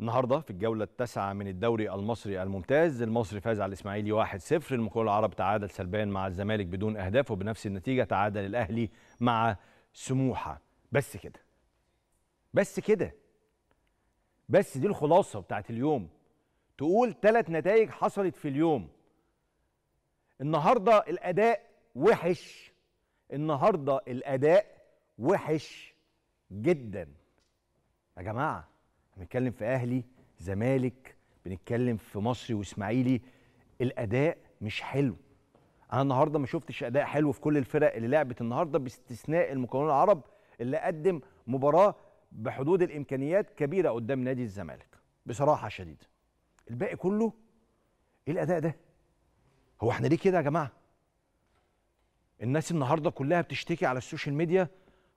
النهارده في الجوله التاسعه من الدوري المصري الممتاز المصري فاز على الاسماعيلي 1-0 المقاول العرب تعادل سلبان مع الزمالك بدون اهداف وبنفس النتيجه تعادل الاهلي مع سموحه بس كده بس كده بس دي الخلاصه بتاعت اليوم تقول ثلاث نتائج حصلت في اليوم النهارده الاداء وحش النهارده الاداء وحش جدا يا جماعه بنتكلم في اهلي زمالك بنتكلم في مصري واسماعيلي الاداء مش حلو انا النهارده ما شفتش اداء حلو في كل الفرق اللي لعبت النهارده باستثناء المكونين العرب اللي قدم مباراه بحدود الامكانيات كبيره قدام نادي الزمالك بصراحه شديده الباقي كله ايه الاداء ده هو احنا ليه كده يا جماعه الناس النهارده كلها بتشتكي على السوشيال ميديا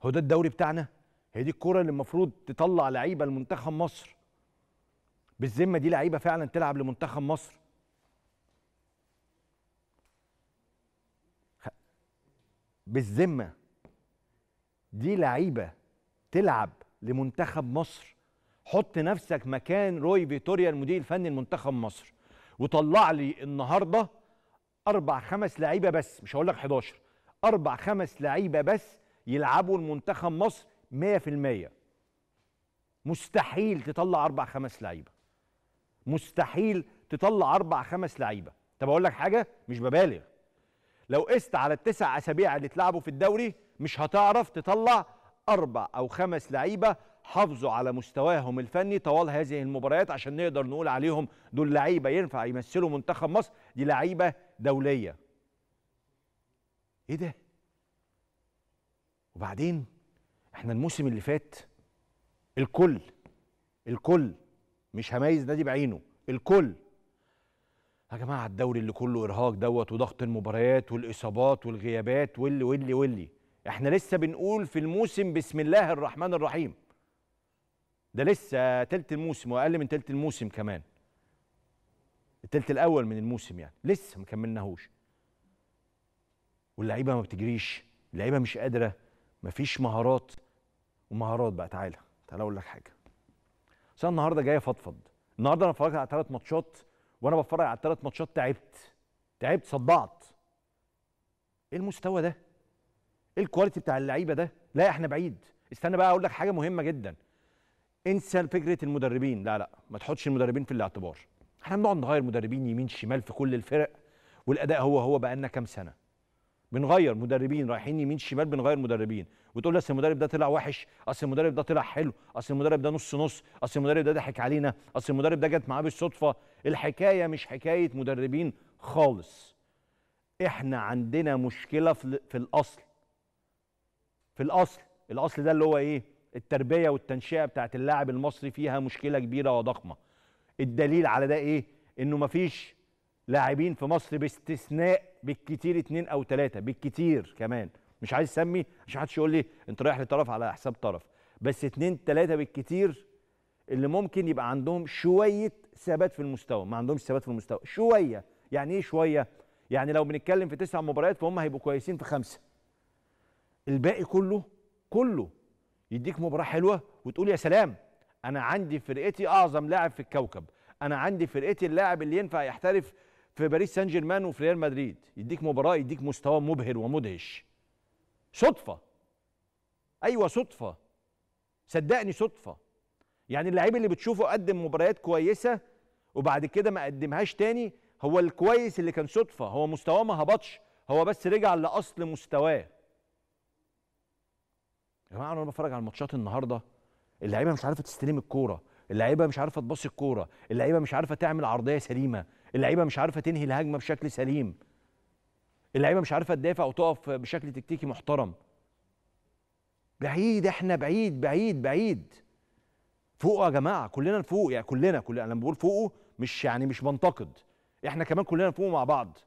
هو ده الدوري بتاعنا هي دي الكوره اللي المفروض تطلع لعيبة لمنتخب مصر بالذمة دي لعيبة فعلا تلعب لمنتخب مصر بالذمة دي لعيبة تلعب لمنتخب مصر حط نفسك مكان روي فيتوريا المدير الفني لمنتخب مصر وطلع لي النهارده اربع خمس لعيبه بس مش هقول لك 11 اربع خمس لعيبه بس يلعبوا لمنتخب مصر 100% مستحيل تطلع اربع خمس لعيبه مستحيل تطلع اربع خمس لعيبه طب اقول لك حاجه مش ببالغ لو قست على التسع اسابيع اللي اتلعبوا في الدوري مش هتعرف تطلع اربع او خمس لعيبه حافظوا على مستواهم الفني طوال هذه المباريات عشان نقدر نقول عليهم دول لعيبه ينفع يمثلوا منتخب مصر دي لعيبه دوليه ايه ده وبعدين احنا الموسم اللي فات الكل الكل مش هميز نادي بعينه الكل يا جماعه الدوري اللي كله ارهاق دوت وضغط المباريات والاصابات والغيابات واللي واللي واللي احنا لسه بنقول في الموسم بسم الله الرحمن الرحيم ده لسه تلت الموسم واقل من تلت الموسم كمان التلت الاول من الموسم يعني لسه ما كملناهوش واللعيبه ما بتجريش اللعيبه مش قادره مفيش مهارات ومهارات بقى تعالى تعالى اقول لك حاجه عشان النهارده جاي افضفض النهارده انا اتفرجت على ثلاث ماتشات وانا بتفرج على الثلاث ماتشات تعبت تعبت صدعت ايه المستوى ده ايه الكواليتي بتاع اللعيبه ده لا احنا بعيد استنى بقى اقول لك حاجه مهمه جدا انسى فكره المدربين لا لا ما تحطش المدربين في الاعتبار احنا بنقعد نغير مدربين يمين شمال في كل الفرق والاداء هو هو بقى لنا كام سنه بنغير مدربين رايحين يمين شمال بنغير مدربين وتقول لي اصل المدرب ده طلع وحش اصل المدرب ده طلع حلو اصل المدرب ده نص نص اصل المدرب ده ضحك علينا اصل المدرب ده جت معاه بالصدفه الحكايه مش حكايه مدربين خالص احنا عندنا مشكله في, في الاصل في الاصل الاصل ده اللي هو ايه التربيه والتنشئه بتاعت اللاعب المصري فيها مشكله كبيره وضخمه الدليل على ده ايه انه مفيش لاعبين في مصر باستثناء بالكتير اتنين او ثلاثة بالكتير كمان مش عايز اسمي عشان حدش يقول لي انت رايح لطرف على حساب طرف بس اتنين ثلاثة بالكتير اللي ممكن يبقى عندهم شويه ثبات في المستوى ما عندهمش ثبات في المستوى شويه يعني ايه شويه يعني لو بنتكلم في تسع مباريات فهم هيبقوا كويسين في خمسه الباقي كله كله يديك مباراه حلوه وتقول يا سلام انا عندي فرقتي اعظم لاعب في الكوكب انا عندي فرقتي اللاعب اللي ينفع يحترف في باريس سان جيرمان وفي ريال مدريد يديك مباراه يديك مستوى مبهر ومدهش صدفه ايوه صدفه صدقني صدفه يعني اللعيب اللي بتشوفه قدم مباريات كويسه وبعد كده ما قدمهاش تاني هو الكويس اللي كان صدفه هو مستواه ما هبطش هو بس رجع لاصل مستواه يا جماعه انا بتفرج على الماتشات النهارده اللعيبه مش عارفه تستلم الكوره اللعيبه مش عارفه تباصي الكوره اللعيبه مش عارفه تعمل عرضيه سليمه اللعيبه مش عارفه تنهي الهجمه بشكل سليم اللعيبه مش عارفه تدافع وتقف بشكل تكتيكي محترم بعيد احنا بعيد بعيد بعيد فوقوا يا جماعه كلنا لفوق يعني كلنا كلنا انا بقول فوقوا مش يعني مش بنتقد احنا كمان كلنا فوق مع بعض